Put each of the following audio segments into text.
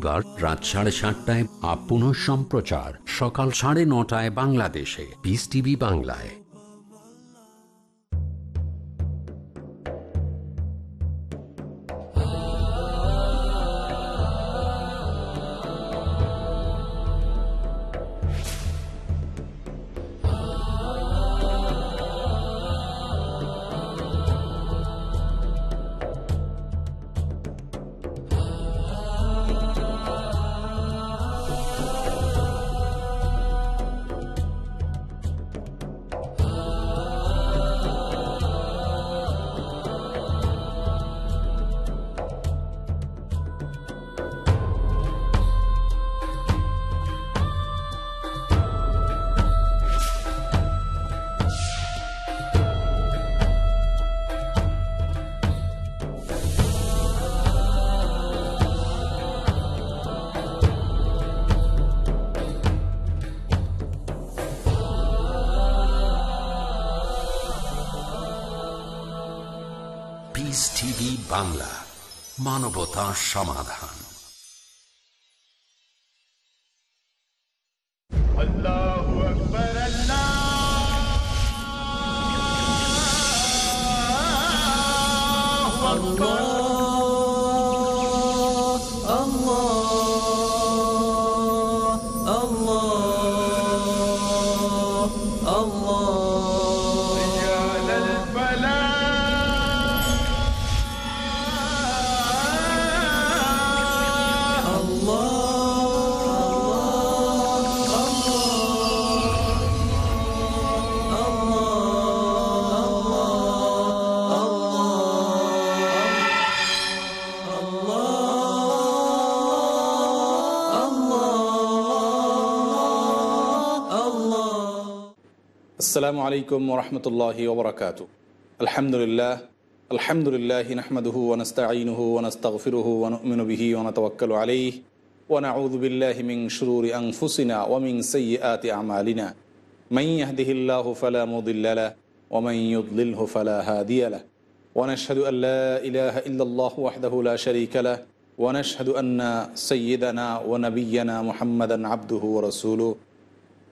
শনিবার রাত সাড়ে সাতটায় আপন সম্প্রচার সকাল সাড়ে নটায় বাংলাদেশে পিস টিভি বাংলায় বাংলা মানবতা সমাধান আসসালামু আলাইকুম ওরহমতুল্লাহ ওবরাকাত আলহামদুলিল্লাহ আলহামদুলিল্লাহ নাহমদহু ওনস্তাইনহু ওনস্তাগফিরুহু ওয়ানুমিনু বিহি ওয়ানাতাওয়াক্কালু আলাইহি ওয়া নাউযু বিল্লাহি মিন শুরুরি আনফুসিনা ওয়া মিন সাইয়্যাতি আমালিনা মান ইয়াহদিহিল্লাহু ফালা মুদিল্লা লাহু ওয়া মান ইউদ্লিলহু ফালা হাদিয়া লাহু ওয়া নাশহাদু আল লা ইলাহা ইল্লাল্লাহু ওয়াহদাহু লা শারীকা লাহু ওয়া নাশহাদু আন্না সাইয়্যিদানা ওয়া নাবিয়্যানা মুহাম্মাদান আবদুহু ওয়া রাসূলুহু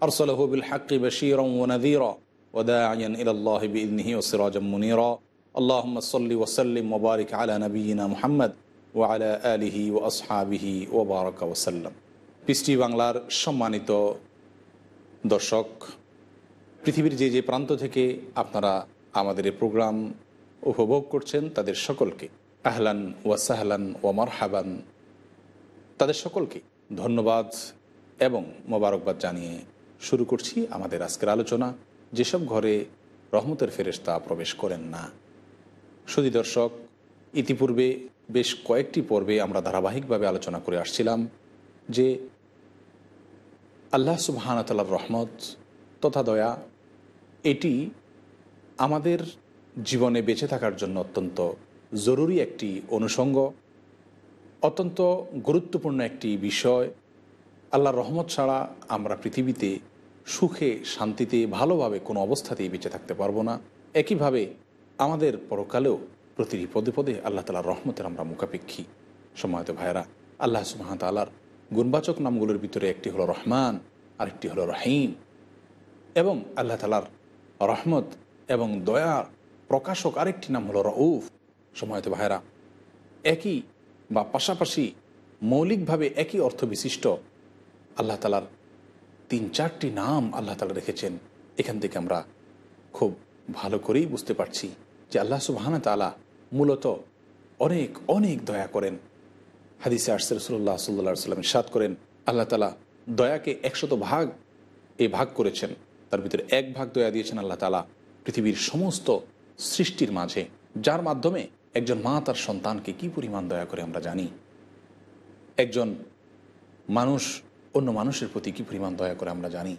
أرسله بالحق بشيرا ونذيرا وداعيا إلى الله بإذنه وسراجا منيرا اللهم صل وسلم وبارك على نبينا محمد وعلى آله وأصحابه وبارك وسلم পিস্টি বাংলার সম্মানিত দর্শক পৃথিবীর যে যে প্রান্ত থেকে আপনারা আমাদের এই প্রোগ্রাম উপভোগ করছেন তাদের সকলকে আহলান ওয়া সাহলান ওয়া মারহাবান তাদের সকলকে ধন্যবাদ এবং মোবারকবাদ জানিয়ে শুরু করছি আমাদের আজকের আলোচনা যেসব ঘরে রহমতের ফেরেস্তা প্রবেশ করেন না সুদী দর্শক ইতিপূর্বে বেশ কয়েকটি পর্বে আমরা ধারাবাহিকভাবে আলোচনা করে আসছিলাম যে আল্লাহ সুবাহানতালার রহমত তথা দয়া এটি আমাদের জীবনে বেঁচে থাকার জন্য অত্যন্ত জরুরি একটি অনুষঙ্গ অত্যন্ত গুরুত্বপূর্ণ একটি বিষয় আল্লাহর রহমত ছাড়া আমরা পৃথিবীতে সুখে শান্তিতে ভালোভাবে কোনো অবস্থাতেই বেঁচে থাকতে পারবো না একইভাবে আমাদের পরকালেও প্রতিটি পদে পদে আল্লাহ তালার রহমতের আমরা মুখাপেক্ষী সময়ত ভাইরা আল্লাহ আল্লাহর গুণবাচক নামগুলোর ভিতরে একটি হলো রহমান আরেকটি হলো রহিম এবং আল্লাহ তালার রহমত এবং দয়ার প্রকাশক আরেকটি নাম হলো রউফ সময়ত ভাইরা একই বা পাশাপাশি মৌলিকভাবে একই অর্থ বিশিষ্ট আল্লাহ তালার তিন চারটি নাম আল্লাহ তালা রেখেছেন এখান থেকে আমরা খুব ভালো করেই বুঝতে পারছি যে আল্লাহ সুবাহানা তালা মূলত অনেক অনেক দয়া করেন হাদিসে আসছে রসুল্লাহ সাল্লা সাল্লাম সাত করেন আল্লাহ তালা দয়াকে একশত ভাগ এ ভাগ করেছেন তার ভিতরে এক ভাগ দয়া দিয়েছেন আল্লাহ তালা পৃথিবীর সমস্ত সৃষ্টির মাঝে যার মাধ্যমে একজন মা তার সন্তানকে কি পরিমাণ দয়া করে আমরা জানি একজন মানুষ অন্য মানুষের প্রতি কী পরিমাণ দয়া করে আমরা জানি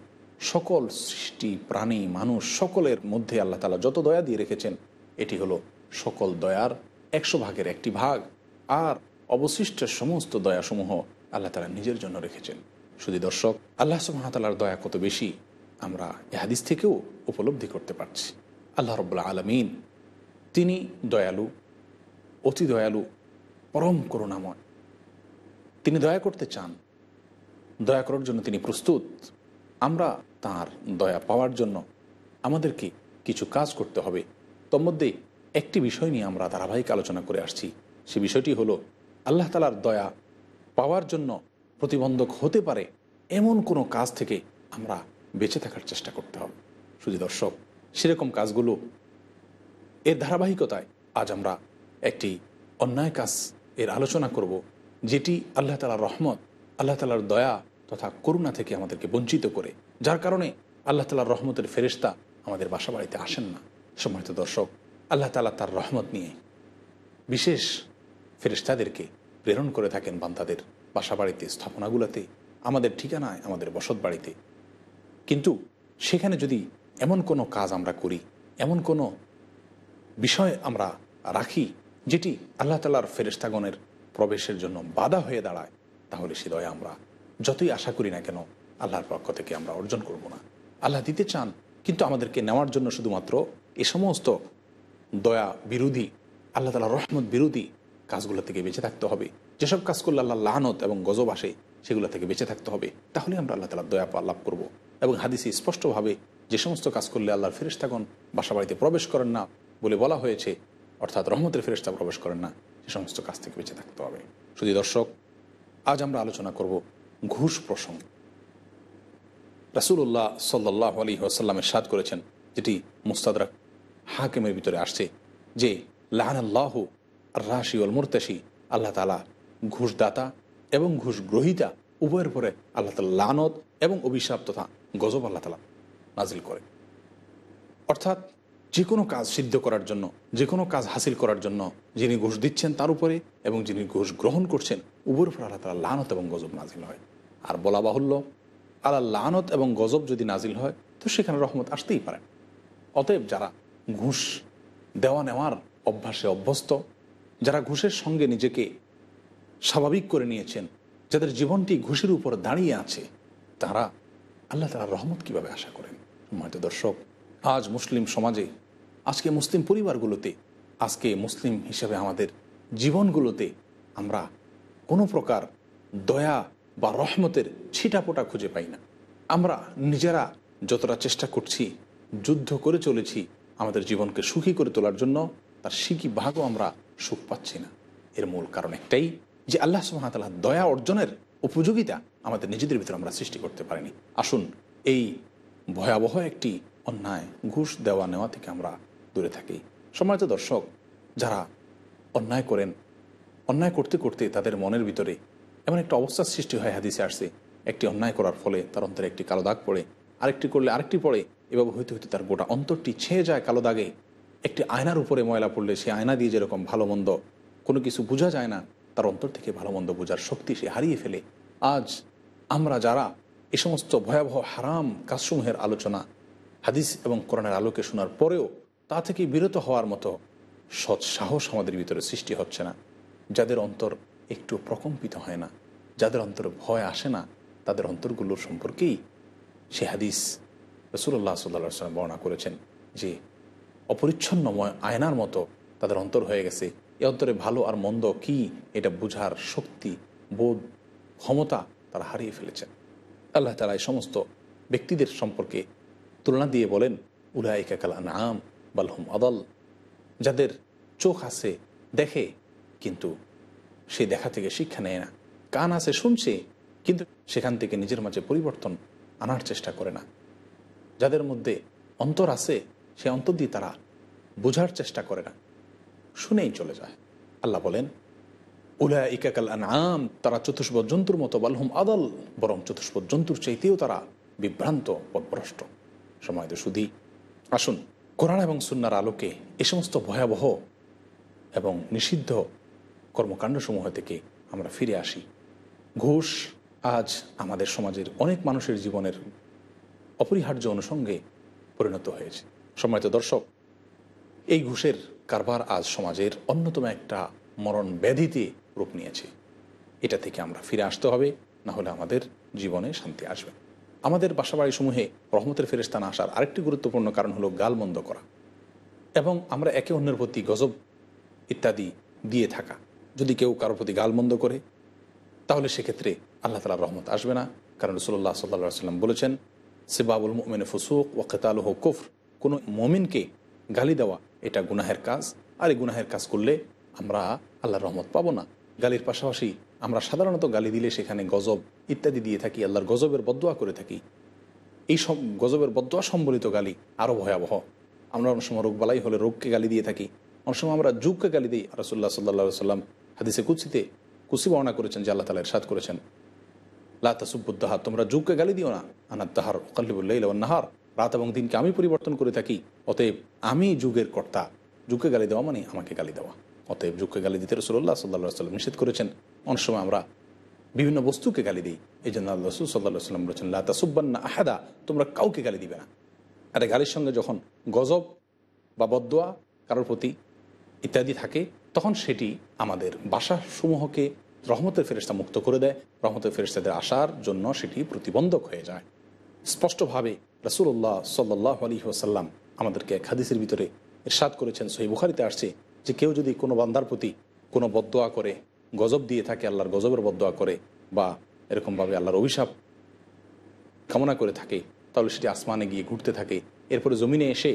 সকল সৃষ্টি প্রাণী মানুষ সকলের মধ্যে আল্লাহ তালা যত দয়া দিয়ে রেখেছেন এটি হলো সকল দয়ার একশো ভাগের একটি ভাগ আর অবশিষ্ট সমস্ত দয়াসমূহ আল্লাহ তালা নিজের জন্য রেখেছেন শুধু দর্শক আল্লাহ সুহামতালার দয়া কত বেশি আমরা এহাদিস থেকেও উপলব্ধি করতে পারছি আল্লাহ রব্লা আলমিন তিনি দয়ালু অতি দয়ালু পরম করুণাময় তিনি দয়া করতে চান দয়া করার জন্য তিনি প্রস্তুত আমরা তার দয়া পাওয়ার জন্য আমাদেরকে কিছু কাজ করতে হবে তন্মধ্যে একটি বিষয় নিয়ে আমরা ধারাবাহিক আলোচনা করে আসছি সে বিষয়টি হলো আল্লাহ তালার দয়া পাওয়ার জন্য প্রতিবন্ধক হতে পারে এমন কোনো কাজ থেকে আমরা বেঁচে থাকার চেষ্টা করতে হবে শুধু দর্শক সেরকম কাজগুলো এর ধারাবাহিকতায় আজ আমরা একটি অন্যায় কাজ এর আলোচনা করব যেটি আল্লাহ তালার রহমত আল্লাহ তালার দয়া তথা করুণা থেকে আমাদেরকে বঞ্চিত করে যার কারণে আল্লাহ তালার রহমতের ফেরিস্তা আমাদের বাসা বাড়িতে আসেন না সম্মানিত দর্শক আল্লাহ তালা তার রহমত নিয়ে বিশেষ ফেরিস্তাদেরকে প্রেরণ করে থাকেন বান্দাদের বাসা বাড়িতে স্থাপনাগুলোতে আমাদের ঠিকানায় আমাদের বসত বাড়িতে কিন্তু সেখানে যদি এমন কোনো কাজ আমরা করি এমন কোনো বিষয় আমরা রাখি যেটি আল্লাহ তালার ফেরিস্তাগণের প্রবেশের জন্য বাধা হয়ে দাঁড়ায় তাহলে সেদয় আমরা যতই আশা করি না কেন আল্লাহর পক্ষ থেকে আমরা অর্জন করব না আল্লাহ দিতে চান কিন্তু আমাদেরকে নেওয়ার জন্য শুধুমাত্র এ সমস্ত দয়া বিরোধী আল্লাহ তালা রহমত বিরোধী কাজগুলো থেকে বেঁচে থাকতে হবে যেসব কাজ করলে আল্লাহ লহানত এবং গজব আসে সেগুলো থেকে বেঁচে থাকতে হবে তাহলে আমরা আল্লাহ তালা দয়া লাভ করব এবং হাদিসি স্পষ্টভাবে যে সমস্ত কাজ করলে আল্লাহর ফেরিস্তাগণ বাসা বাড়িতে প্রবেশ করেন না বলে বলা হয়েছে অর্থাৎ রহমতের ফেরিস্তা প্রবেশ করেন না সে সমস্ত কাজ থেকে বেঁচে থাকতে হবে শুধু দর্শক আজ আমরা আলোচনা করব ঘুষ প্রসঙ্গ রাসুল্লাহ সাল্লাহ আলী আসাল্লামের সাদ করেছেন যেটি মুস্তাদরা হাকিমের ভিতরে আসছে যে লাহানাল্লাহ রাশি ওল মুরতাসি আল্লাহ তালা ঘুষদাতা এবং ঘুষ গ্রহিতা উভয়ের পরে আল্লাহ তালা লানত এবং অভিশাপ তথা গজব আল্লাহ তালা নাজিল করে অর্থাৎ যে কোনো কাজ সিদ্ধ করার জন্য যে কোনো কাজ হাসিল করার জন্য যিনি ঘুষ দিচ্ছেন তার উপরে এবং যিনি ঘুষ গ্রহণ করছেন উবুর উপর আল্লাহ তালা লানত এবং গজব নাজিল হয় আর বলা বাহুল্য আল্লাহ লানত এবং গজব যদি নাজিল হয় তো সেখানে রহমত আসতেই পারে অতএব যারা ঘুষ দেওয়া নেওয়ার অভ্যাসে অভ্যস্ত যারা ঘুষের সঙ্গে নিজেকে স্বাভাবিক করে নিয়েছেন যাদের জীবনটি ঘুষের উপর দাঁড়িয়ে আছে তারা আল্লাহ তালা রহমত কিভাবে আশা করেন সম্মানিত দর্শক আজ মুসলিম সমাজে আজকে মুসলিম পরিবারগুলোতে আজকে মুসলিম হিসেবে আমাদের জীবনগুলোতে আমরা কোনো প্রকার দয়া বা রহমতের ছিটাপোটা খুঁজে পাই না আমরা নিজেরা যতটা চেষ্টা করছি যুদ্ধ করে চলেছি আমাদের জীবনকে সুখী করে তোলার জন্য তার সিকি ভাগও আমরা সুখ পাচ্ছি না এর মূল কারণ একটাই যে আল্লাহ সুহামতাল্লাহ দয়া অর্জনের উপযোগিতা আমাদের নিজেদের ভিতরে আমরা সৃষ্টি করতে পারিনি আসুন এই ভয়াবহ একটি অন্যায় ঘুষ দেওয়া নেওয়া থেকে আমরা দূরে থাকি সমাজ দর্শক যারা অন্যায় করেন অন্যায় করতে করতে তাদের মনের ভিতরে এমন একটা অবস্থার সৃষ্টি হয় হাদিসে আসছে একটি অন্যায় করার ফলে তার অন্তরে একটি কালো দাগ পড়ে আরেকটি করলে আরেকটি পড়ে এভাবে হইতে হইতে তার গোটা অন্তরটি ছেয়ে যায় কালো দাগে একটি আয়নার উপরে ময়লা পড়লে সে আয়না দিয়ে যেরকম ভালো মন্দ কোনো কিছু বোঝা যায় না তার অন্তর থেকে ভালো মন্দ বোঝার শক্তি সে হারিয়ে ফেলে আজ আমরা যারা এ সমস্ত ভয়াবহ হারাম কাজসমূহের আলোচনা হাদিস এবং কোরআনের আলোকে শোনার পরেও তা থেকে বিরত হওয়ার মতো সৎ সাহস আমাদের ভিতরে সৃষ্টি হচ্ছে না যাদের অন্তর একটু প্রকম্পিত হয় না যাদের অন্তরে ভয় আসে না তাদের অন্তরগুলোর সম্পর্কেই সে হাদিস রসুল্লাহ সাল্লা সাল্লাম বর্ণনা করেছেন যে অপরিচ্ছন্নময় আয়নার মতো তাদের অন্তর হয়ে গেছে এ অন্তরে ভালো আর মন্দ কি এটা বোঝার শক্তি বোধ ক্ষমতা তারা হারিয়ে ফেলেছেন আল্লাহ তালা এই সমস্ত ব্যক্তিদের সম্পর্কে তুলনা দিয়ে বলেন উলায়িকা কালা নাম বালহম আদল যাদের চোখ আছে দেখে কিন্তু সে দেখা থেকে শিক্ষা নেয় না কান আছে শুনছে কিন্তু সেখান থেকে নিজের মাঝে পরিবর্তন আনার চেষ্টা করে না যাদের মধ্যে অন্তর আছে সে অন্তর দিয়ে তারা বোঝার চেষ্টা করে না শুনেই চলে যায় আল্লাহ বলেন উলা ইকাকাল আনাম তারা চতুষ্প জন্তুর মতো বালহুম আদাল বরং চতুষ্প জন্তুর চাইতেও তারা বিভ্রান্ত পদভ্রষ্ট সময় তো শুধু আসুন কোরআন এবং সুন্নার আলোকে এ সমস্ত ভয়াবহ এবং নিষিদ্ধ কর্মকাণ্ডসমূহ থেকে আমরা ফিরে আসি ঘুষ আজ আমাদের সমাজের অনেক মানুষের জীবনের অপরিহার্য অনুষঙ্গে পরিণত হয়েছে সম্মানিত দর্শক এই ঘুষের কারবার আজ সমাজের অন্যতম একটা মরণ ব্যাধিতে রূপ নিয়েছে এটা থেকে আমরা ফিরে আসতে হবে না হলে আমাদের জীবনে শান্তি আসবে আমাদের বাসাবাড়ি সমূহে রহমতের ফেরিস্তান আসার আরেকটি গুরুত্বপূর্ণ কারণ হলো গালমন্দ করা এবং আমরা একে অন্যের প্রতি গজব ইত্যাদি দিয়ে থাকা যদি কেউ কারোর প্রতি গালমন্দ করে তাহলে সেক্ষেত্রে আল্লাহ তালার রহমত আসবে না কারণ রসুল্লাহ সাল্লা সাল্লাম বলেছেন সে বাবুল মোমেনে ফুসুক ও কেতালহ কুফর কোনো মমিনকে গালি দেওয়া এটা গুনাহের কাজ আর এই গুনাহের কাজ করলে আমরা আল্লাহর রহমত পাবো না গালির পাশাপাশি আমরা সাধারণত গালি দিলে সেখানে গজব ইত্যাদি দিয়ে থাকি আল্লাহর গজবের বদোয়া করে থাকি এই সব গজবের বদোয়া সম্বলিত গালি আরও ভয়াবহ আমরা অনেক সময় রোগবালাই হলে রোগকে গালি দিয়ে থাকি অনেক সময় আমরা যুগকে গালি দিই রসুল্লাহ সাল্লা সাল্লাম হাদিসে কুচিতে কুসি বর্ণনা করেছেন যে আল্লাহ তালা এরশাদ করেছেন লাতাসুবুদ্দাহার তোমরা যুগকে গালি দিও না আনার তাহার কাল্লিবুল্লাহ নাহার রাত এবং দিনকে আমি পরিবর্তন করে থাকি অতএব আমি যুগের কর্তা যুগকে গালি দেওয়া মানে আমাকে গালি দেওয়া অতএব যুগকে গালি দিতে রসুল্লাহ সাল্লাহ সাল্লাম নিষেধ করেছেন অনেক সময় আমরা বিভিন্ন বস্তুকে গালি দিই এই জন্য আল্লাহ রসুল সাল্লাহ সাল্লাম বলেছেন লাতাসুব্বান্না আহাদা তোমরা কাউকে গালি দিবে না আরে গালির সঙ্গে যখন গজব বা বদোয়া কারোর প্রতি ইত্যাদি থাকে তখন সেটি আমাদের বাসাসমূহকে রহমতের ফেরিস্তা মুক্ত করে দেয় রহমতের ফেরিস্তাদের আসার জন্য সেটি প্রতিবন্ধক হয়ে যায় স্পষ্টভাবে রসুল্লাহ সাল্লাহ আলী ওসাল্লাম আমাদেরকে এক হাদিসের ভিতরে এরশাদ করেছেন সহি বুখারিতে আসছে যে কেউ যদি কোনো বান্দার প্রতি কোনো বদোয়া করে গজব দিয়ে থাকে আল্লাহর গজবের বদোয়া করে বা এরকমভাবে আল্লাহর অভিশাপ কামনা করে থাকে তাহলে সেটি আসমানে গিয়ে ঘুরতে থাকে এরপরে জমিনে এসে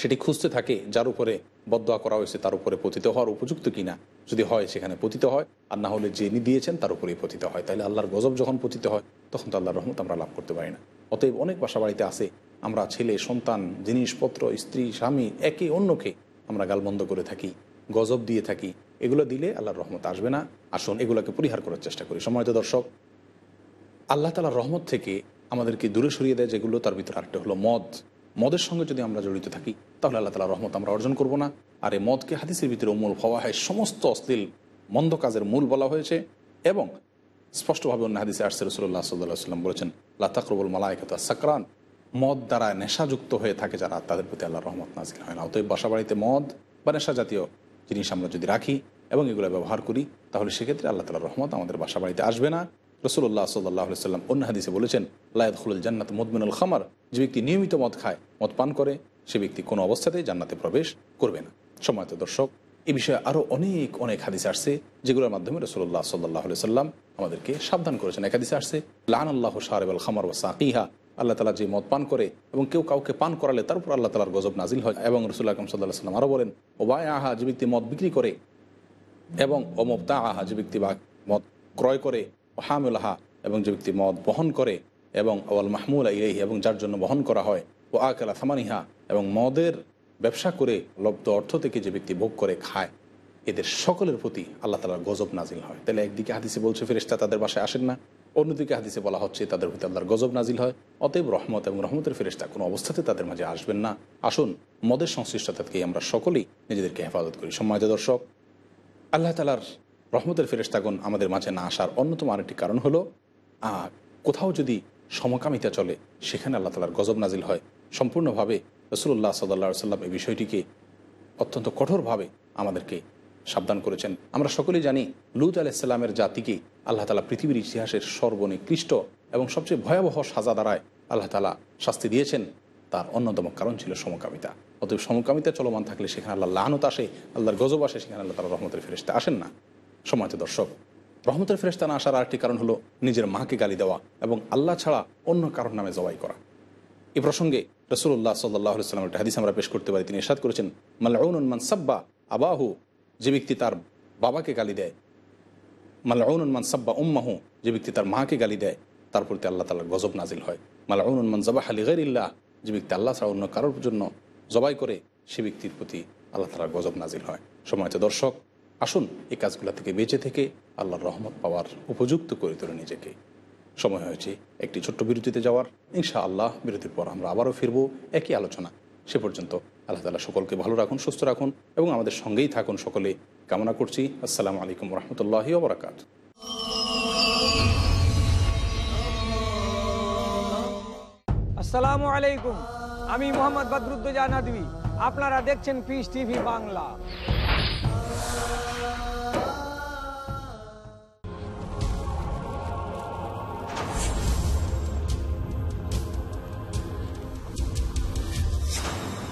সেটি খুঁজতে থাকে যার উপরে বদয়া করা হয়েছে তার উপরে পতিত হওয়ার উপযুক্ত কিনা যদি হয় সেখানে পতিত হয় আর না হলে যিনি দিয়েছেন তার উপরেই পতিত হয় তাহলে আল্লাহর গজব যখন পতিত হয় তখন তো আল্লাহর রহমত আমরা লাভ করতে পারি না অতএব অনেক বাসা বাড়িতে আসে আমরা ছেলে সন্তান জিনিসপত্র স্ত্রী স্বামী একে অন্যকে আমরা গালবন্ধ করে থাকি গজব দিয়ে থাকি এগুলো দিলে আল্লাহর রহমত আসবে না আসুন এগুলোকে পরিহার করার চেষ্টা করি সময়ত দর্শক আল্লাহ তালার রহমত থেকে আমাদেরকে দূরে সরিয়ে দেয় যেগুলো তার ভিতরে আরেকটা হলো মদ মদের সঙ্গে যদি আমরা জড়িত থাকি তাহলে আল্লাহ তালা রহমত আমরা অর্জন করব না আর এই মদকে হাদিসের ভিতরে উমুল হয় সমস্ত অশ্লীল মন্দ কাজের মূল বলা হয়েছে এবং স্পষ্টভাবে অন্য হাদিসে আর্সের রসুল্লাহ সাল্লাহ সাল্লাম বলেছেন লাতাকরবুল মালায়কাতা সাকরান মদ দ্বারা নেশাযুক্ত হয়ে থাকে যারা তাদের প্রতি আল্লাহ রহমত নাজিল হয় না অতএব বাসা বাড়িতে মদ বা নেশা জাতীয় জিনিস আমরা যদি রাখি এবং এগুলো ব্যবহার করি তাহলে সেক্ষেত্রে আল্লাহ তালার রহমত আমাদের বাসা বাড়িতে আসবে না রসুল্লাহ সাল্লাহ সাল্লাম অন্য হাদিসে বলেছেন খুলুল জান্নাত মদমিনুল খামার যে ব্যক্তি নিয়মিত মদ খায় মদ পান করে সে ব্যক্তি কোনো অবস্থাতেই জান্নাতে প্রবেশ করবে না সময়ত দর্শক এ বিষয়ে আরও অনেক অনেক হাদিস আসছে যেগুলোর মাধ্যমে রসুল্লাহ সাল্লাহ সাল্লাম আমাদেরকে সাবধান করেছেন এক হাদিসে আসছে লান আল্লাহ সাহেব আল খামার ওয়া সাকিহা আল্লাহ তালা যে মদ পান করে এবং কেউ কাউকে পান করালে তার উপর আল্লাহ তালার গজব নাজিল হয় এবং রসুল আকম সাল্লাহ সাল্লাম আরও বলেন ওবায় আহা যে ব্যক্তি মদ বিক্রি করে এবং অমবতা আহা যে ব্যক্তি বা মদ ক্রয় করে হামুলাহা এবং যে ব্যক্তি মদ বহন করে এবং আওয়াল মাহমুল ইরেহি এবং যার জন্য বহন করা হয় ও আকালা সামানিহা এবং মদের ব্যবসা করে লব্ধ অর্থ থেকে যে ব্যক্তি ভোগ করে খায় এদের সকলের প্রতি আল্লাহ তালার গজব নাজিল হয় তাহলে একদিকে হাদিসে বলছে ফেরেশতা তাদের বাসায় আসেন না অন্যদিকে হাদিসে বলা হচ্ছে তাদের প্রতি আল্লাহর গজব নাজিল হয় অতএব রহমত এবং রহমতের ফেরেশতা কোনো অবস্থাতে তাদের মাঝে আসবেন না আসুন মদের সংশ্লিষ্টতাকে আমরা সকলেই নিজেদেরকে হেফাজত করি সম্মানিত দর্শক আল্লাহ তালার রহমতের ফেরেস্তাগণ আমাদের মাঝে না আসার অন্যতম আরেকটি কারণ হলো কোথাও যদি সমকামিতা চলে সেখানে আল্লাহ তালার গজব নাজিল হয় সম্পূর্ণভাবে রসুল্লাহ সাল্লা সাল্লাম এই বিষয়টিকে অত্যন্ত কঠোরভাবে আমাদেরকে সাবধান করেছেন আমরা সকলেই জানি লুত আলাইসাল্লামের জাতিকে আল্লাহ তালা পৃথিবীর ইতিহাসের সর্বনিকৃষ্ট এবং সবচেয়ে ভয়াবহ সাজা দ্বারায় আল্লাহ তালা শাস্তি দিয়েছেন তার অন্যতম কারণ ছিল সমকামিতা অতএব সমকামিতা চলমান থাকলে সেখানে আল্লাহ লানত আসে আল্লাহর গজব আসে সেখানে আল্লাহ তালা রহমতের ফেরিস্তে আসেন না সমাজ দর্শক রহমতের ফেরেস্তা না আসার আরেকটি কারণ হলো নিজের মাকে গালি দেওয়া এবং আল্লাহ ছাড়া অন্য কারোর নামে জবাই করা এ প্রসঙ্গে রসুল্লাহ সাল্লাহ সাল্লাম একটা হাদিস আমরা পেশ করতে পারি তিনি ইরশাদ করেছেন মাল্লাউন মান সাব্বা আবাহু যে ব্যক্তি তার বাবাকে গালি দেয় মাল্লাউন মান সাব্বা উম্মাহু যে ব্যক্তি তার মাকে গালি দেয় তার প্রতি আল্লাহ তালার গজব নাজিল হয় মাল্লাউন মান জবাহ আলী গরিল্লাহ যে ব্যক্তি আল্লাহ ছাড়া অন্য কারোর জন্য জবাই করে সে ব্যক্তির প্রতি আল্লাহ তালার গজব নাজিল হয় সময়ত দর্শক আসুন এই কাজগুলো থেকে বেঁচে থেকে আল্লাহর রহমত পাওয়ার উপযুক্ত করে তোলে নিজেকে সময় হয়েছে একটি ছোট্ট বিরতিতে যাওয়ার ইনশা আল্লাহ বিরতির পর আমরা আবারও ফিরবো একই আলোচনা সে পর্যন্ত আল্লাহ তালা সকলকে ভালো রাখুন সুস্থ রাখুন এবং আমাদের সঙ্গেই থাকুন সকলে কামনা করছি আসসালামু আলাইকুম রহমতুল্লাহ ওবরাকাত আসসালামু আলাইকুম আমি মোহাম্মদ বদরুদ্দোজা নদী আপনারা দেখছেন পিস টিভি বাংলা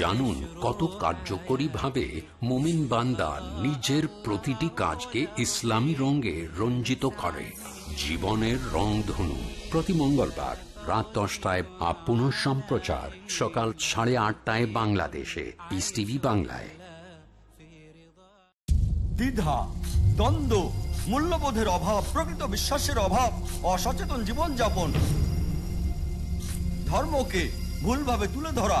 জানুন কত কার্যকরী ভাবে মোমিন বান্দা নিজের প্রতিটি কাজকে ইসলামী রঙে রঞ্জিত করে জীবনের রং ধনু প্রতি মঙ্গলবার রাত দশটায় আপন সম্প্রচার সকাল সাড়ে আটটায় বাংলাদেশে পিস টিভি বাংলায় দ্বিধা দ্বন্দ্ব মূল্যবোধের অভাব প্রকৃত বিশ্বাসের অভাব অসচেতন জীবনযাপন ধর্মকে ভুলভাবে তুলে ধরা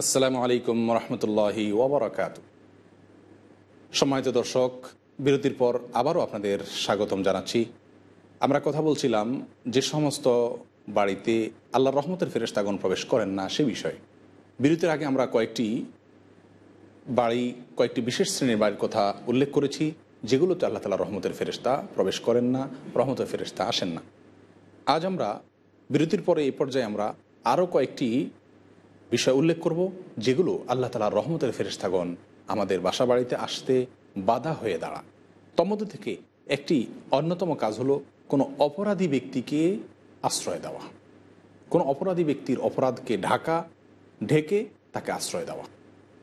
আসসালামু আলাইকুম রহমতুল্লাহি ওবরাকাত সম্মানিত দর্শক বিরতির পর আবারও আপনাদের স্বাগতম জানাচ্ছি আমরা কথা বলছিলাম যে সমস্ত বাড়িতে আল্লাহ রহমতের ফেরেস্তাগণ প্রবেশ করেন না সে বিষয়ে বিরতির আগে আমরা কয়েকটি বাড়ি কয়েকটি বিশেষ শ্রেণীর বাড়ির কথা উল্লেখ করেছি যেগুলোতে আল্লাহ তালা রহমতের ফেরিস্তা প্রবেশ করেন না রহমতের ফেরিস্তা আসেন না আজ আমরা বিরতির পরে এই পর্যায়ে আমরা আরও কয়েকটি বিষয় উল্লেখ করব যেগুলো আল্লাহ তালার রহমতের ফেরিস্তাগণ আমাদের বাসা বাড়িতে আসতে বাধা হয়ে দাঁড়ান তন্মধ্যে থেকে একটি অন্যতম কাজ হলো কোনো অপরাধী ব্যক্তিকে আশ্রয় দেওয়া কোনো অপরাধী ব্যক্তির অপরাধকে ঢাকা ঢেকে তাকে আশ্রয় দেওয়া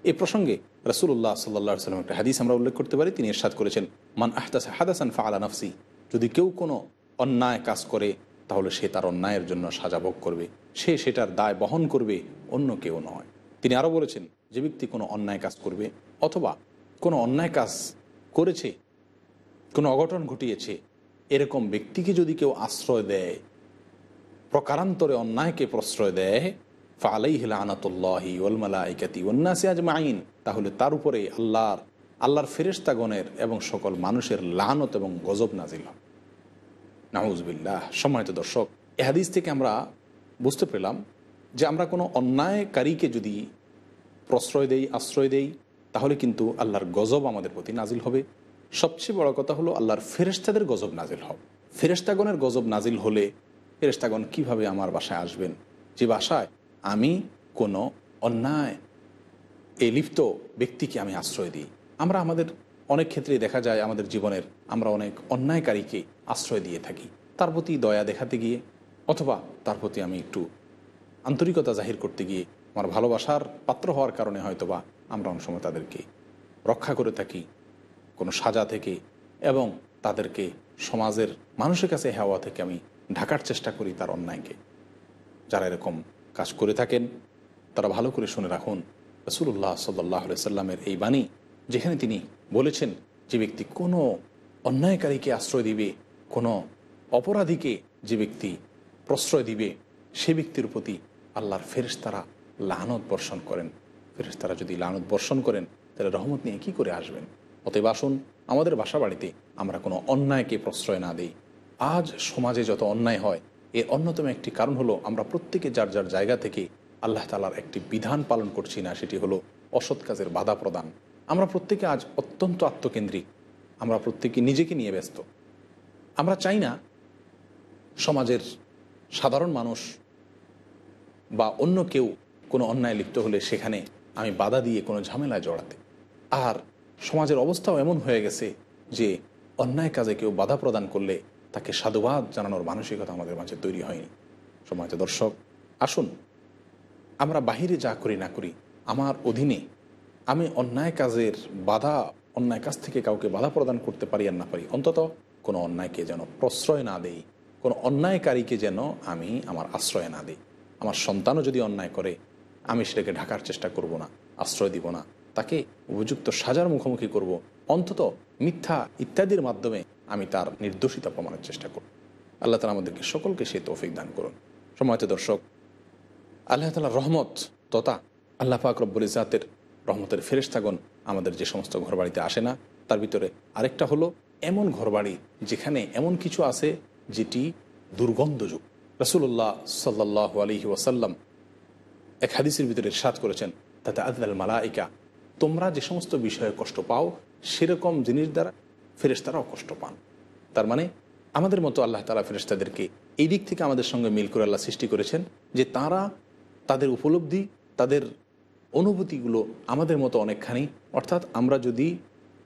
এ প্রসঙ্গে রসুল্লাহ সাল্লা সাল্লাম একটা হাদিস আমরা উল্লেখ করতে পারি তিনি এরশাদ করেছেন মান আহতাস হাদাসান ফা আলা নফসি যদি কেউ কোনো অন্যায় কাজ করে তাহলে সে তার অন্যায়ের জন্য সাজা ভোগ করবে সে সেটার দায় বহন করবে অন্য কেউ নয় তিনি আরও বলেছেন যে ব্যক্তি কোনো অন্যায় কাজ করবে অথবা কোনো অন্যায় কাজ করেছে কোনো অঘটন ঘটিয়েছে এরকম ব্যক্তিকে যদি কেউ আশ্রয় দেয় প্রকারান্তরে অন্যায়কে প্রশ্রয় দেয় ফালাইহিল আনাতুল্লাহি ওলমালাইকাতি আজ মাইন তাহলে তার উপরে আল্লাহর আল্লাহর ফেরেস্তাগণের এবং সকল মানুষের লানত এবং গজব নাজিল হয় নাউজবিল্লাহ সম্মানিত দর্শক এ হাদিস থেকে আমরা বুঝতে পেলাম যে আমরা কোনো অন্যায়কারীকে যদি প্রশ্রয় দেই আশ্রয় দেই তাহলে কিন্তু আল্লাহর গজব আমাদের প্রতি নাজিল হবে সবচেয়ে বড় কথা হলো আল্লাহর ফেরেস্তাদের গজব নাজিল হবে ফেরেস্তাগণের গজব নাজিল হলে ফেরেস্তাগণ কিভাবে আমার বাসায় আসবেন যে বাসায় আমি কোনো অন্যায় এ লিপ্ত ব্যক্তিকে আমি আশ্রয় দিই আমরা আমাদের অনেক ক্ষেত্রেই দেখা যায় আমাদের জীবনের আমরা অনেক অন্যায়কারীকে আশ্রয় দিয়ে থাকি তার প্রতি দয়া দেখাতে গিয়ে অথবা তার প্রতি আমি একটু আন্তরিকতা জাহির করতে গিয়ে আমার ভালোবাসার পাত্র হওয়ার কারণে হয়তোবা আমরা অনেক সময় তাদেরকে রক্ষা করে থাকি কোনো সাজা থেকে এবং তাদেরকে সমাজের মানুষের কাছে হেওয়া থেকে আমি ঢাকার চেষ্টা করি তার অন্যায়কে যারা এরকম কাজ করে থাকেন তারা ভালো করে শুনে রাখুন রসুল্লাহ সাল্লাহ সাল্লামের এই বাণী যেখানে তিনি বলেছেন যে ব্যক্তি কোনো অন্যায়কারীকে আশ্রয় দিবে কোনো অপরাধীকে যে ব্যক্তি প্রশ্রয় দিবে সে ব্যক্তির প্রতি আল্লাহর ফেরেশতারা লানত বর্ষণ করেন ফেরেশতারা যদি লানত বর্ষণ করেন তাহলে রহমত নিয়ে কি করে আসবেন অতএব আসুন আমাদের বাসা বাড়িতে আমরা কোনো অন্যায়কে প্রশ্রয় না দিই আজ সমাজে যত অন্যায় হয় এর অন্যতম একটি কারণ হলো আমরা প্রত্যেকে যার যার জায়গা থেকে আল্লাহ তালার একটি বিধান পালন করছি না সেটি হলো অসৎ কাজের বাধা প্রদান আমরা প্রত্যেকে আজ অত্যন্ত আত্মকেন্দ্রিক আমরা প্রত্যেকে নিজেকে নিয়ে ব্যস্ত আমরা চাই না সমাজের সাধারণ মানুষ বা অন্য কেউ কোনো অন্যায় লিপ্ত হলে সেখানে আমি বাধা দিয়ে কোনো ঝামেলায় জড়াতে আর সমাজের অবস্থাও এমন হয়ে গেছে যে অন্যায় কাজে কেউ বাধা প্রদান করলে তাকে সাধুবাদ জানানোর মানসিকতা আমাদের মাঝে তৈরি হয়নি সমাজ দর্শক আসুন আমরা বাহিরে যা করি না করি আমার অধীনে আমি অন্যায় কাজের বাধা অন্যায় কাজ থেকে কাউকে বাধা প্রদান করতে পারি আর না পারি অন্তত কোনো অন্যায়কে যেন প্রশ্রয় না দেই কোনো অন্যায়কারীকে যেন আমি আমার আশ্রয় না দিই আমার সন্তানও যদি অন্যায় করে আমি সেটাকে ঢাকার চেষ্টা করব না আশ্রয় দিব না তাকে উপযুক্ত সাজার মুখোমুখি করব অন্তত মিথ্যা ইত্যাদির মাধ্যমে আমি তার নির্দোষিতা প্রমাণের চেষ্টা করব আল্লাহ তালা আমাদেরকে সকলকে সে তৌফিক দান করুন সময়ত দর্শক আল্লাহ তালা রহমত তথা আল্লাহ পাক ইজাতের রহমতের ফেরেস্তাগণ আমাদের যে সমস্ত ঘরবাড়িতে আসে না তার ভিতরে আরেকটা হলো এমন ঘরবাড়ি যেখানে এমন কিছু আছে যেটি দুর্গন্ধযুগ রসুল্লাহ সাল্লাহ আলহি ওয়াসাল্লাম এক হাদিসের ভিতরে সাত করেছেন তাতে আদাল মালাইকা তোমরা যে সমস্ত বিষয়ে কষ্ট পাও সেরকম জিনিস দ্বারা ফেরেস্তারাও কষ্ট পান তার মানে আমাদের মতো আল্লাহ তালা ফেরেস্তাদেরকে এই দিক থেকে আমাদের সঙ্গে মিল করে আল্লাহ সৃষ্টি করেছেন যে তারা তাদের উপলব্ধি তাদের অনুভূতিগুলো আমাদের মতো অনেকখানি অর্থাৎ আমরা যদি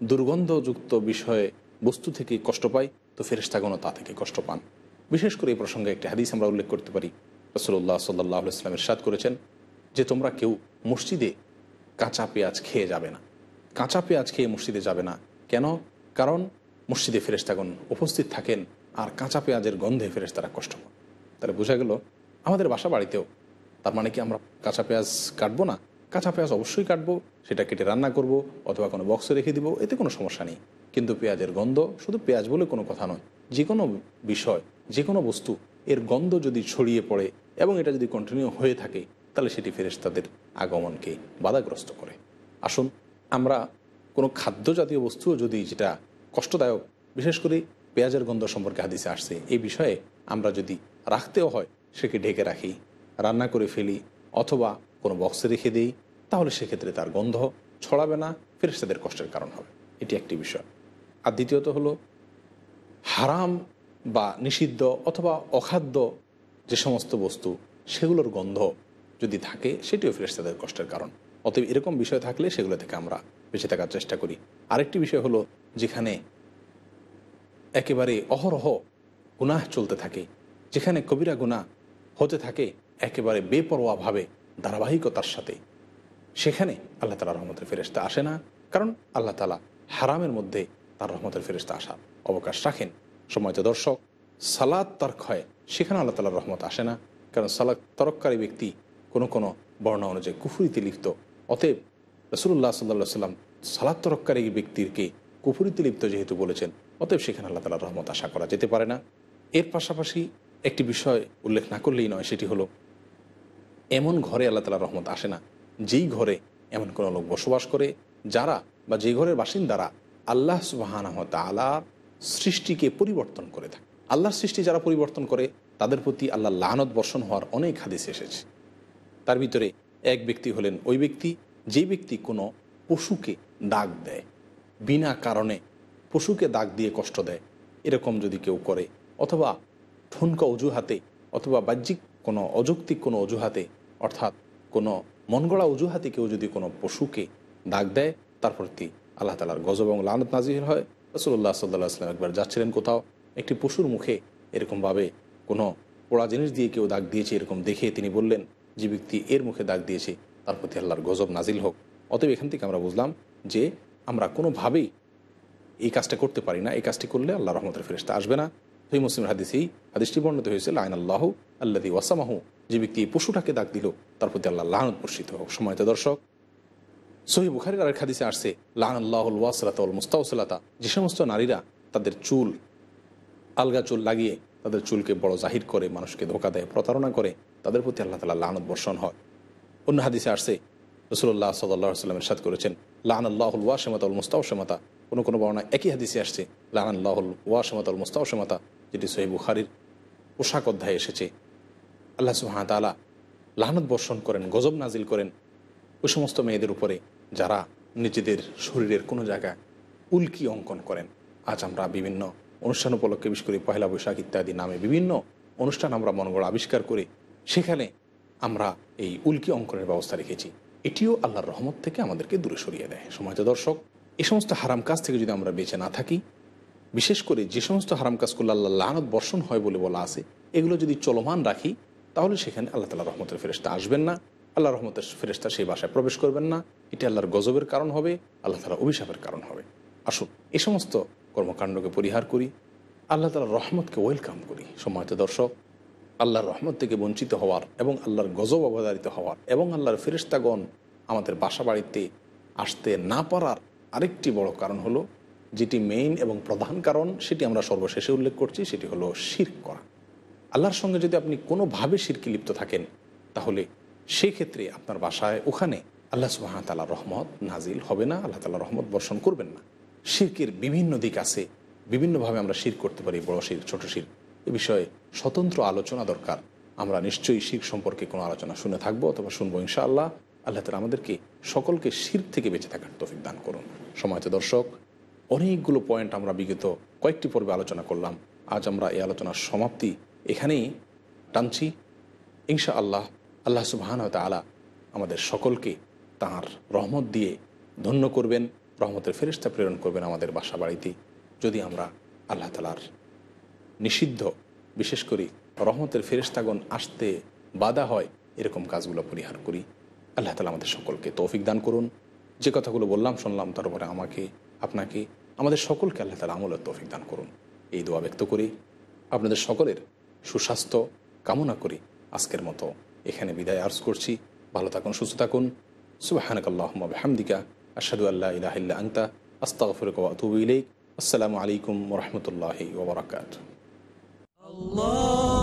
দুর্গন্ধযুক্ত বিষয়ে বস্তু থেকে কষ্ট পাই তো ফেরেস্তাগণও তা থেকে কষ্ট পান বিশেষ করে এই প্রসঙ্গে একটি হাদিস আমরা উল্লেখ করতে পারি রসুল্লাহ সাল্লাহ ইসলামের সাদ করেছেন যে তোমরা কেউ মসজিদে কাঁচা পেঁয়াজ খেয়ে যাবে না কাঁচা পেঁয়াজ খেয়ে মসজিদে যাবে না কেন কারণ মসজিদে ফেরেস্তাগণ উপস্থিত থাকেন আর কাঁচা পেঁয়াজের গন্ধে ফেরেস্তারা কষ্ট পান তাহলে বোঝা গেল আমাদের বাসা বাড়িতেও তার মানে কি আমরা কাঁচা পেঁয়াজ কাটবো না কাঁচা পেঁয়াজ অবশ্যই কাটবো সেটা কেটে রান্না করব অথবা কোনো বক্সে রেখে দিব এতে কোনো সমস্যা নেই কিন্তু পেঁয়াজের গন্ধ শুধু পেঁয়াজ বলে কোনো কথা নয় যে কোনো বিষয় যে কোনো বস্তু এর গন্ধ যদি ছড়িয়ে পড়ে এবং এটা যদি কন্টিনিউ হয়ে থাকে তাহলে সেটি তাদের আগমনকে বাধাগ্রস্ত করে আসুন আমরা কোনো খাদ্য জাতীয় বস্তুও যদি যেটা কষ্টদায়ক বিশেষ করে পেঁয়াজের গন্ধ সম্পর্কে হাদিসে আসছে এই বিষয়ে আমরা যদি রাখতেও হয় সেকে ঢেকে রাখি রান্না করে ফেলি অথবা কোনো বক্সে রেখে দিই তাহলে সেক্ষেত্রে তার গন্ধ ছড়াবে না ফেরেস্তাদের কষ্টের কারণ হবে এটি একটি বিষয় আর দ্বিতীয়ত হলো হারাম বা নিষিদ্ধ অথবা অখাদ্য যে সমস্ত বস্তু সেগুলোর গন্ধ যদি থাকে সেটিও ফেরেস্তাদের কষ্টের কারণ অতএব এরকম বিষয় থাকলে সেগুলো থেকে আমরা বেঁচে থাকার চেষ্টা করি আরেকটি বিষয় হলো যেখানে একেবারে অহরহ গুনাহ চলতে থাকে যেখানে কবিরা গুনাহ হতে থাকে একেবারে বেপরোয়াভাবে ধারাবাহিকতার সাথে সেখানে আল্লাহ তালা রহমতের ফেরেস্তা আসে না কারণ আল্লাহ তালা হারামের মধ্যে তার রহমতের ফেরেস্তা আসার অবকাশ রাখেন সময়ত দর্শক সালাদ তর্ক হয় সেখানে আল্লাহ তালার রহমত আসে না কারণ সালাদ তরককারী ব্যক্তি কোনো কোনো বর্ণা অনুযায়ী কুফুরিতে লিপ্ত অতএব রসুল্লাহ সাল্লা সাল্লাম সালাদ তরককারী ব্যক্তিরকে কুফুরিতে লিপ্ত যেহেতু বলেছেন অতএব সেখানে আল্লাহ তালার রহমত আশা করা যেতে পারে না এর পাশাপাশি একটি বিষয় উল্লেখ না করলেই নয় সেটি হলো এমন ঘরে আল্লাহ তালা রহমত আসে না যেই ঘরে এমন কোনো লোক বসবাস করে যারা বা যে ঘরের বাসিন্দারা আল্লাহ সুবাহ তালার সৃষ্টিকে পরিবর্তন করে থাকে আল্লাহর সৃষ্টি যারা পরিবর্তন করে তাদের প্রতি আল্লাহ লানত বর্ষণ হওয়ার অনেক হাদিস এসেছে তার ভিতরে এক ব্যক্তি হলেন ওই ব্যক্তি যে ব্যক্তি কোনো পশুকে দাগ দেয় বিনা কারণে পশুকে দাগ দিয়ে কষ্ট দেয় এরকম যদি কেউ করে অথবা ঠুনকা অজুহাতে অথবা বাহ্যিক কোনো অযৌক্তিক কোনো অজুহাতে অর্থাৎ কোনো মনগড়া অজুহাতে কেউ যদি কোনো পশুকে দাগ দেয় তার প্রতি আল্লাহ তালার গজব এবং লানত নাজির হয় রসুল্লাহ সাল্লাহ আসলাম একবার যাচ্ছিলেন কোথাও একটি পশুর মুখে এরকমভাবে কোনো পোড়া জিনিস দিয়ে কেউ দাগ দিয়েছে এরকম দেখে তিনি বললেন যে ব্যক্তি এর মুখে দাগ দিয়েছে তার প্রতি আল্লাহর গজব নাজিল হোক অতএব এখান থেকে আমরা বুঝলাম যে আমরা কোনোভাবেই এই কাজটা করতে পারি না এই কাজটি করলে আল্লাহ রহমতের ফেরিস্তা আসবে না সহি মুসলিম হাদিসেই হাদিসটি বর্ণিত হয়েছে লাইন আল্লাহ আল্লাহ ওয়াসামাহ যে ব্যক্তি এই পশুটাকে ডাক দিল তার প্রতি আল্লাহ লাহানত বর্ষিত হোক সময়ত দর্শক সহি বুখারির আরেক হাদিসে আসছে লাহান আল্লাহ ওয়াসলাতা মুস্তাউসলাতা যে সমস্ত নারীরা তাদের চুল আলগা চুল লাগিয়ে তাদের চুলকে বড় জাহির করে মানুষকে ধোকা দেয় প্রতারণা করে তাদের প্রতি আল্লাহ তালা লাহানত বর্ষণ হয় অন্য হাদিসে আসছে রসুল্লাহ সাল্লাহ সাল্লামের সাথ করেছেন লাহন আল্লাহুল ওয়াসমাতা মুস্তাউসমাতা কোনো কোনো বর্ণা একই হাদিসে আসছে লাহান আল্লাহুল ওয়াসমাতা মুস্তাউসমাতা যেটি সোহেব বুখারির পোশাক অধ্যায় এসেছে আল্লাহ আলা লাহনত বর্ষণ করেন গজব নাজিল করেন ওই সমস্ত মেয়েদের উপরে যারা নিজেদের শরীরের কোনো জায়গায় উল্কি অঙ্কন করেন আজ আমরা বিভিন্ন অনুষ্ঠান উপলক্ষে বিশেষ করে পহেলা বৈশাখ ইত্যাদি নামে বিভিন্ন অনুষ্ঠান আমরা মনগড় আবিষ্কার করে সেখানে আমরা এই উল্কি অঙ্কনের ব্যবস্থা রেখেছি এটিও আল্লাহর রহমত থেকে আমাদেরকে দূরে সরিয়ে দেয় সমাজ দর্শক এ সমস্ত হারাম কাজ থেকে যদি আমরা বেঁচে না থাকি বিশেষ করে যে সমস্ত হারাম কাজ করলে আল্লাহ লানত বর্ষণ হয় বলে বলা আছে এগুলো যদি চলমান রাখি তাহলে সেখানে আল্লাহ তালা রহমতের ফেরেস্তা আসবেন না আল্লাহ রহমতের ফেরেস্তা সেই বাসায় প্রবেশ করবেন না এটি আল্লাহর গজবের কারণ হবে আল্লাহ তালা অভিশাপের কারণ হবে আসুন এ সমস্ত কর্মকাণ্ডকে পরিহার করি আল্লাহ তালা রহমতকে ওয়েলকাম করি সময়ত দর্শক আল্লাহর রহমত থেকে বঞ্চিত হওয়ার এবং আল্লাহর গজব অবধারিত হওয়ার এবং আল্লাহর ফেরিস্তাগণ আমাদের বাসা বাড়িতে আসতে না পারার আরেকটি বড় কারণ হলো যেটি মেইন এবং প্রধান কারণ সেটি আমরা সর্বশেষে উল্লেখ করছি সেটি হলো শির করা আল্লাহর সঙ্গে যদি আপনি কোনোভাবে শিরকি লিপ্ত থাকেন তাহলে সেই ক্ষেত্রে আপনার বাসায় ওখানে আল্লাহ সুহামতাল্লাহ রহমত নাজিল হবে না আল্লাহ তালা রহমত বর্ষণ করবেন না শির্কের বিভিন্ন দিক আছে বিভিন্নভাবে আমরা শির করতে পারি বড় শির ছোট শির এ বিষয়ে স্বতন্ত্র আলোচনা দরকার আমরা নিশ্চয়ই শির সম্পর্কে কোনো আলোচনা শুনে থাকবো অথবা শুনবো ইনশাআল্লাহ আল্লাহ তালা আমাদেরকে সকলকে শির থেকে বেঁচে থাকার তফিক দান করুন সময়ত দর্শক অনেকগুলো পয়েন্ট আমরা বিগত কয়েকটি পর্বে আলোচনা করলাম আজ আমরা এই আলোচনার সমাপ্তি এখানেই টানছি ইনশা আল্লাহ আল্লাহ সুবাহান তালা আমাদের সকলকে তাঁর রহমত দিয়ে ধন্য করবেন রহমতের ফেরিস্তা প্রেরণ করবেন আমাদের বাসা বাড়িতে যদি আমরা আল্লাহ তালার নিষিদ্ধ বিশেষ করে রহমতের ফেরিস্তাগণ আসতে বাধা হয় এরকম কাজগুলো পরিহার করি আল্লাহ তালা আমাদের সকলকে তৌফিক দান করুন যে কথাগুলো বললাম শুনলাম তারপরে আমাকে আপনাকে আমাদের সকলকে আল্লাহ তালা আমলের তৌফিক দান করুন এই দোয়া ব্যক্ত করি আপনাদের সকলের সুস্বাস্থ্য কামনা করি আজকের মতো এখানে বিদায় আর্জ করছি ভালো থাকুন সুস্থ থাকুন সুবাহানকাল্লাহমদিকা আশাদু আল্লাহ ইলাহিল্লা আংতা আস্তাফরক আতুবু আসসালামু আলাইকুম রহমতুল্লাহি ওবরাকাত আল্লাহ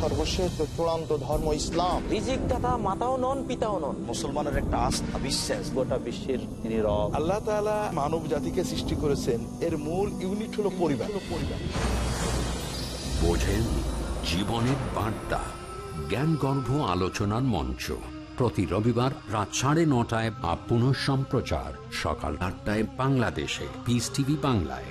সর্বশেষ চূড়ান্ত ধর্ম ইসলাম পিতাও নন মুসলমানের একটা সৃষ্টি করেছেন এর মূল ইউনিট পরিবার পরিবার বোঝেন জীবনের বার্তা জ্ঞানগর্ভ আলোচনার মঞ্চ প্রতি রবিবার রাত সাড়ে নটায় বা পুনঃ সম্প্রচার সকাল আটটায় বাংলাদেশে বাংলায়